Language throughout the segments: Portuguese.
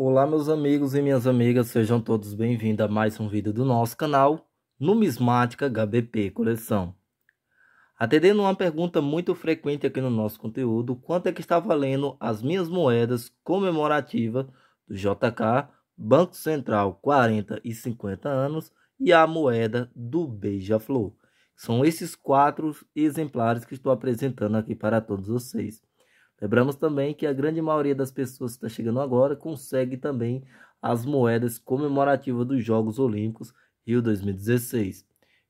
Olá meus amigos e minhas amigas, sejam todos bem-vindos a mais um vídeo do nosso canal Numismática HBP Coleção. Atendendo uma pergunta muito frequente aqui no nosso conteúdo, quanto é que está valendo as minhas moedas comemorativas do JK, Banco Central 40 e 50 anos e a moeda do Beija-Flor. São esses quatro exemplares que estou apresentando aqui para todos vocês. Lembramos também que a grande maioria das pessoas que está chegando agora consegue também as moedas comemorativas dos Jogos Olímpicos Rio 2016.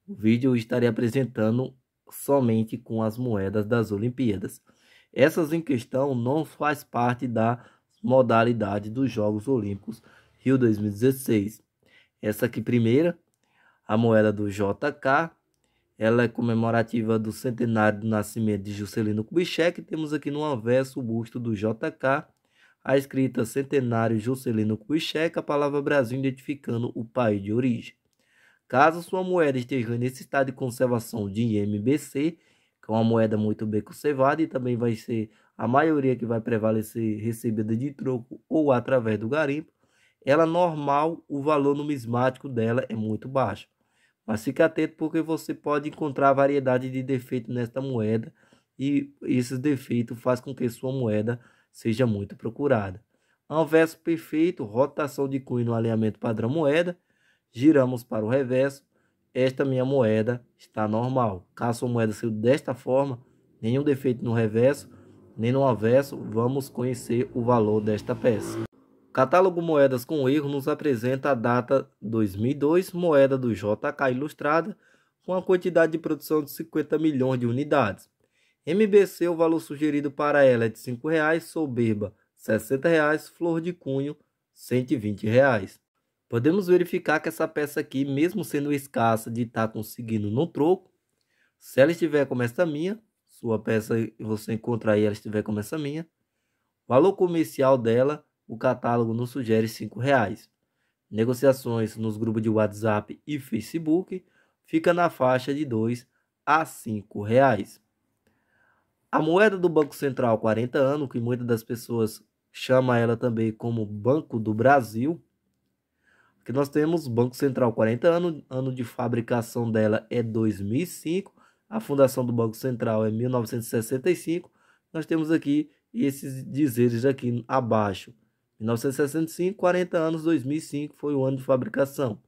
O vídeo eu estarei apresentando somente com as moedas das Olimpíadas. Essas em questão não faz parte da modalidade dos Jogos Olímpicos Rio 2016. Essa aqui primeira, a moeda do JK, ela é comemorativa do centenário do nascimento de Juscelino Kubitschek. Temos aqui no anverso o busto do JK, a escrita Centenário Juscelino Kubitschek, a palavra Brasil identificando o país de origem. Caso sua moeda esteja nesse estado de conservação de IMBC, que é uma moeda muito bem conservada e também vai ser a maioria que vai prevalecer recebida de troco ou através do garimpo, ela normal, o valor numismático dela é muito baixo. Mas fique atento porque você pode encontrar variedade de defeitos nesta moeda e esses defeitos faz com que sua moeda seja muito procurada. Ao verso perfeito, rotação de cunho no alinhamento padrão moeda, giramos para o reverso, esta minha moeda está normal. Caso a moeda seja desta forma, nenhum defeito no reverso, nem no avesso, vamos conhecer o valor desta peça. Catálogo Moedas com Erro nos apresenta a data 2002, moeda do JK ilustrada, com a quantidade de produção de 50 milhões de unidades. MBC, o valor sugerido para ela é de R$ 5,00, Soberba R$ 60,00, Flor de Cunho R$ 120,00. Podemos verificar que essa peça aqui, mesmo sendo escassa de estar tá conseguindo no troco, se ela estiver como essa minha, sua peça você encontrar aí, ela estiver como essa minha, o valor comercial dela o catálogo nos sugere R$ 5,00. Negociações nos grupos de WhatsApp e Facebook fica na faixa de 2,00 a R$ reais. A moeda do Banco Central 40 anos, que muitas das pessoas chama ela também como Banco do Brasil, que nós temos Banco Central 40 anos, ano de fabricação dela é 2005, a fundação do Banco Central é 1965. Nós temos aqui esses dizeres aqui abaixo. 1965, 40 anos, 2005 foi o ano de fabricação.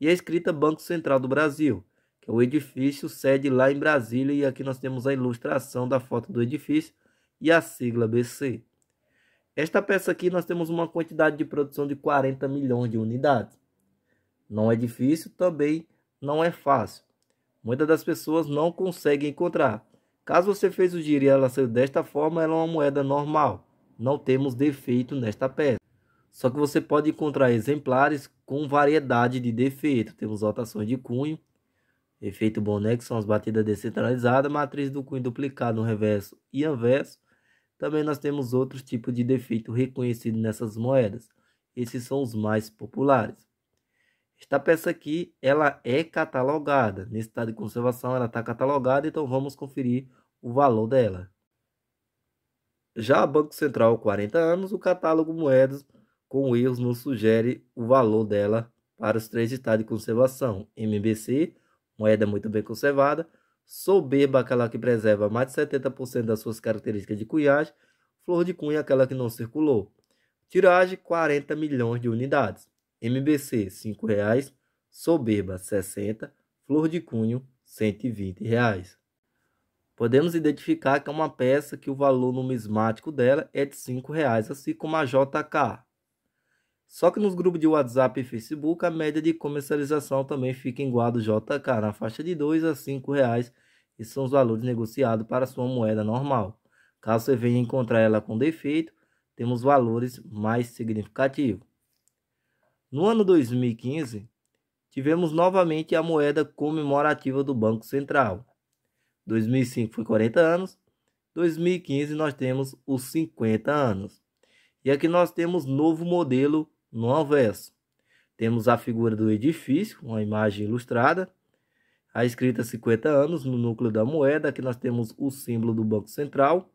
E a é escrita Banco Central do Brasil, que é o edifício sede lá em Brasília, e aqui nós temos a ilustração da foto do edifício e a sigla BC. Esta peça aqui nós temos uma quantidade de produção de 40 milhões de unidades. Não é difícil, também não é fácil. Muitas das pessoas não conseguem encontrar. Caso você fez o giro e ela saiu desta forma, ela é uma moeda normal não temos defeito nesta peça. Só que você pode encontrar exemplares com variedade de defeito. Temos rotações de cunho, efeito boneco, são as batidas descentralizadas, matriz do cunho duplicado no reverso e anverso. Também nós temos outros tipos de defeito reconhecido nessas moedas. Esses são os mais populares. Esta peça aqui, ela é catalogada. Nesse estado de conservação, ela está catalogada, então vamos conferir o valor dela. Já Banco Central, 40 anos, o catálogo Moedas com erros não sugere o valor dela para os três estádios de conservação. MBC, moeda muito bem conservada. Soberba, aquela que preserva mais de 70% das suas características de cunhagem. Flor de cunha, aquela que não circulou. Tiragem, 40 milhões de unidades. MBC, R$ 5,00. Soberba, 60,00. Flor de cunho, R$ 120,00. Podemos identificar que é uma peça que o valor numismático dela é de R$ reais, assim como a JK. Só que nos grupos de WhatsApp e Facebook, a média de comercialização também fica igual a do JK, na faixa de R$ 2,00 a R$ reais, esses são os valores negociados para sua moeda normal. Caso você venha encontrar ela com defeito, temos valores mais significativos. No ano 2015, tivemos novamente a moeda comemorativa do Banco Central, 2005 foi 40 anos. 2015 nós temos os 50 anos. E aqui nós temos novo modelo no verso. Temos a figura do edifício, uma imagem ilustrada. A escrita 50 anos no núcleo da moeda. Aqui nós temos o símbolo do Banco Central.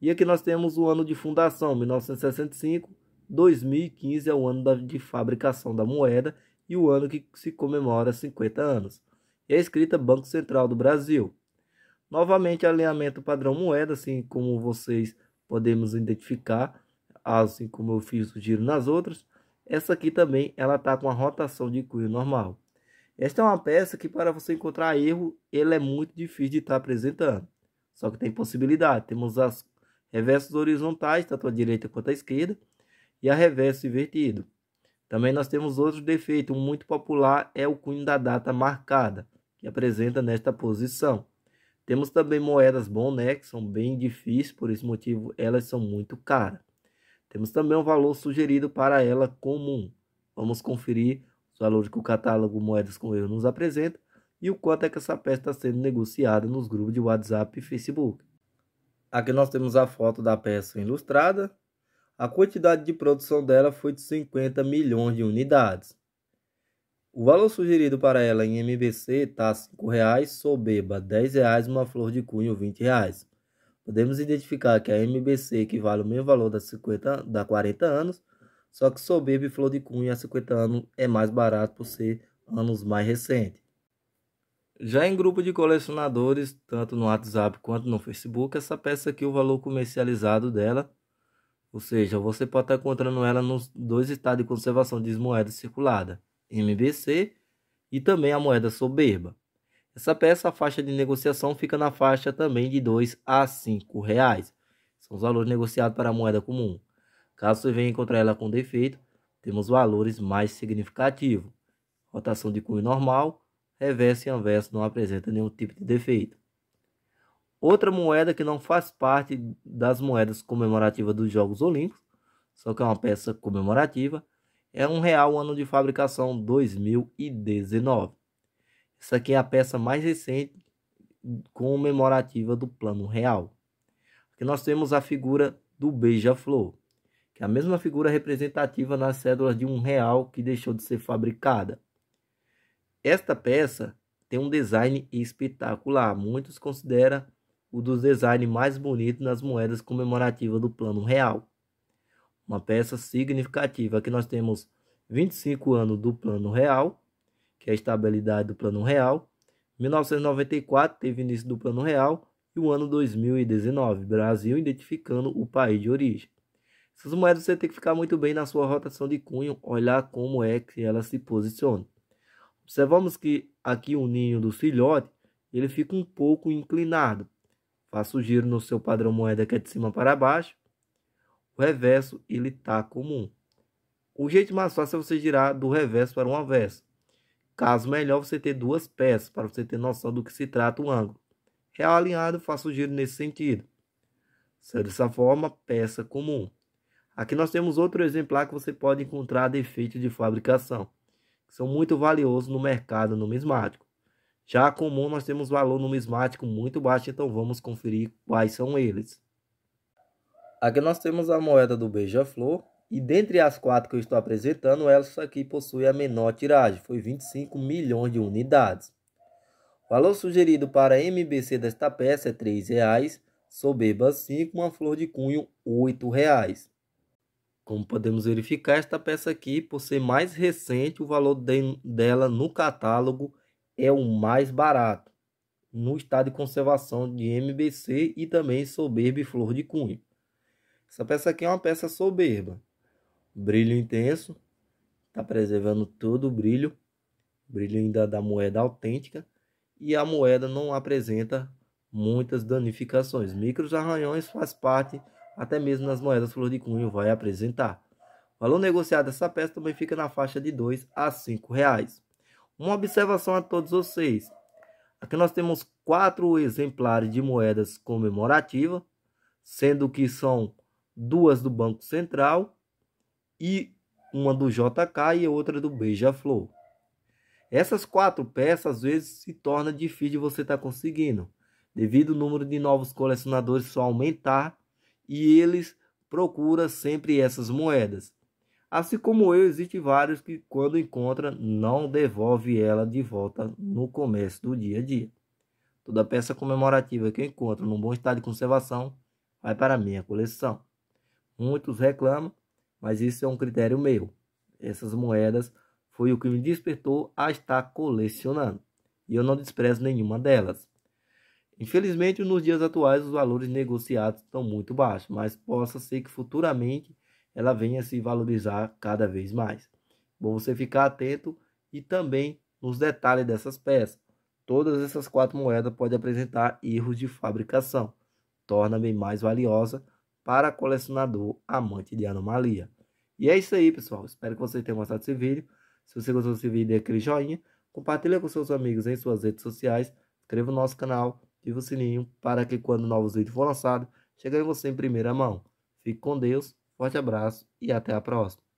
E aqui nós temos o ano de fundação, 1965. 2015 é o ano de fabricação da moeda e o ano que se comemora 50 anos. E é a escrita Banco Central do Brasil. Novamente, alinhamento padrão moeda, assim como vocês podemos identificar, assim como eu fiz o giro nas outras. Essa aqui também, ela tá com a rotação de cunho normal. Esta é uma peça que para você encontrar erro, ele é muito difícil de estar tá apresentando. Só que tem possibilidade. Temos as reversos horizontais, tanto à direita quanto à esquerda, e a reverso invertido. Também nós temos outro defeito, um muito popular é o cunho da data marcada, que apresenta nesta posição. Temos também moedas boné, que são bem difíceis, por esse motivo elas são muito caras. Temos também um valor sugerido para ela comum. Vamos conferir os valores que o catálogo Moedas com Euro nos apresenta e o quanto é que essa peça está sendo negociada nos grupos de WhatsApp e Facebook. Aqui nós temos a foto da peça ilustrada. A quantidade de produção dela foi de 50 milhões de unidades. O valor sugerido para ela em MBC está R$ 5,00, soberba R$ 10,00, uma flor de cunho R$ 20,00. Podemos identificar que a MBC equivale ao mesmo valor da, 50, da 40 anos, só que soberba e flor de cunho a 50 anos é mais barato por ser anos mais recentes. Já em grupo de colecionadores, tanto no WhatsApp quanto no Facebook, essa peça aqui, o valor comercializado dela, ou seja, você pode estar encontrando ela nos dois estados de conservação de moeda circulada. MBC, e também a moeda soberba. Essa peça, a faixa de negociação fica na faixa também de 2 a 5 reais. São os valores negociados para a moeda comum. Caso você venha encontrar ela com defeito, temos valores mais significativos. Rotação de cunho normal, reverso e anverso não apresenta nenhum tipo de defeito. Outra moeda que não faz parte das moedas comemorativas dos Jogos Olímpicos, só que é uma peça comemorativa, é um real ano de fabricação 2019. Essa aqui é a peça mais recente comemorativa do Plano Real. Aqui nós temos a figura do beija-flor, que é a mesma figura representativa nas cédulas de um real que deixou de ser fabricada. Esta peça tem um design espetacular, muitos consideram o dos designs mais bonitos nas moedas comemorativas do Plano Real uma peça significativa. Aqui nós temos 25 anos do Plano Real, que é a estabilidade do Plano Real. 1994 teve início do Plano Real e o ano 2019, Brasil identificando o país de origem. Essas moedas você tem que ficar muito bem na sua rotação de cunho, olhar como é que ela se posiciona. Observamos que aqui o ninho do filhote, ele fica um pouco inclinado. Faça o giro no seu padrão moeda que é de cima para baixo reverso ele está comum. O jeito mais fácil é você girar do reverso para um avesso. Caso melhor, você ter duas peças para você ter noção do que se trata o ângulo. Real alinhado, faça o giro nesse sentido. Sendo dessa forma, peça comum. Aqui nós temos outro exemplar que você pode encontrar defeitos de fabricação, que são muito valiosos no mercado numismático. Já comum, nós temos valor numismático muito baixo, então vamos conferir quais são eles. Aqui nós temos a moeda do beija-flor e dentre as quatro que eu estou apresentando, essa aqui possui a menor tiragem, foi 25 milhões de unidades. O valor sugerido para a MBC desta peça é R$ 3,00, Soberba 5, uma flor de cunho R$ 8,00. Como podemos verificar, esta peça aqui, por ser mais recente, o valor de, dela no catálogo é o mais barato, no estado de conservação de MBC e também Soberba e Flor de Cunho. Essa peça aqui é uma peça soberba. Brilho intenso, está preservando todo o brilho, brilho ainda da moeda autêntica, e a moeda não apresenta muitas danificações. Micros arranhões faz parte, até mesmo nas moedas flor de cunho vai apresentar. O valor negociado dessa peça também fica na faixa de 2 a 5 reais. Uma observação a todos vocês. Aqui nós temos quatro exemplares de moedas comemorativa, sendo que são duas do Banco Central e uma do JK e outra do Beija-Flor. Essas quatro peças às vezes se torna difícil de você estar tá conseguindo, devido ao número de novos colecionadores só aumentar e eles procuram sempre essas moedas. Assim como eu, existe vários que quando encontra não devolve ela de volta no começo do dia a dia. Toda peça comemorativa que eu encontro num bom estado de conservação vai para a minha coleção. Muitos reclamam, mas isso é um critério meu. Essas moedas foi o que me despertou a estar colecionando, e eu não desprezo nenhuma delas. Infelizmente, nos dias atuais, os valores negociados estão muito baixos, mas possa ser que futuramente ela venha se valorizar cada vez mais. Bom você ficar atento e também nos detalhes dessas peças. Todas essas quatro moedas podem apresentar erros de fabricação, torna bem mais valiosa para colecionador amante de anomalia. E é isso aí, pessoal. Espero que vocês tenham gostado desse vídeo. Se você gostou desse vídeo, dê aquele joinha. Compartilha com seus amigos em suas redes sociais. Inscreva no nosso canal. Ative o sininho para que quando novos vídeos for lançados, cheguem você em primeira mão. Fique com Deus. Forte abraço e até a próxima.